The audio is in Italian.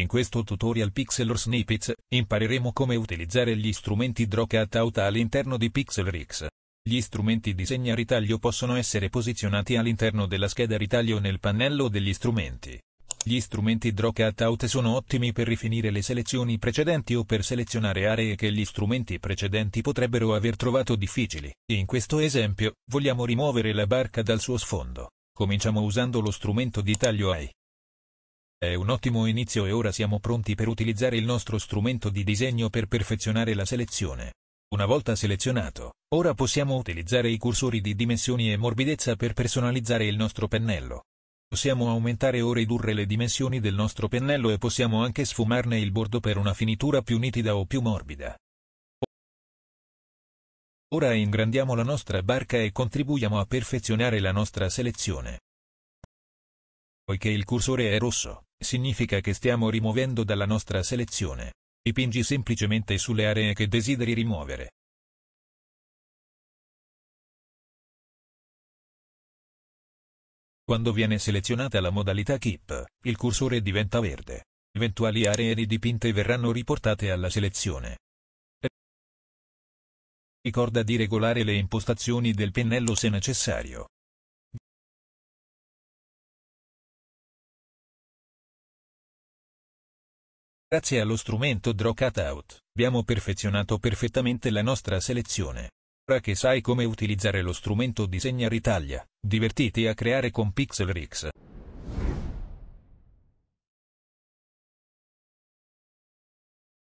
In questo tutorial Pixel or Snippets, impareremo come utilizzare gli strumenti Draw Cutout all'interno di PixelRix. Gli strumenti disegna ritaglio possono essere posizionati all'interno della scheda ritaglio nel pannello degli strumenti. Gli strumenti Draw Cutout sono ottimi per rifinire le selezioni precedenti o per selezionare aree che gli strumenti precedenti potrebbero aver trovato difficili. In questo esempio, vogliamo rimuovere la barca dal suo sfondo. Cominciamo usando lo strumento di taglio AI. È un ottimo inizio e ora siamo pronti per utilizzare il nostro strumento di disegno per perfezionare la selezione. Una volta selezionato, ora possiamo utilizzare i cursori di dimensioni e morbidezza per personalizzare il nostro pennello. Possiamo aumentare o ridurre le dimensioni del nostro pennello e possiamo anche sfumarne il bordo per una finitura più nitida o più morbida. Ora ingrandiamo la nostra barca e contribuiamo a perfezionare la nostra selezione. Poiché il cursore è rosso, significa che stiamo rimuovendo dalla nostra selezione. Dipingi semplicemente sulle aree che desideri rimuovere. Quando viene selezionata la modalità Keep, il cursore diventa verde. Eventuali aree ridipinte verranno riportate alla selezione. Ricorda di regolare le impostazioni del pennello se necessario. Grazie allo strumento Draw Cutout, abbiamo perfezionato perfettamente la nostra selezione. Ora che sai come utilizzare lo strumento Disegna Ritaglia, divertiti a creare con Pixel Rix.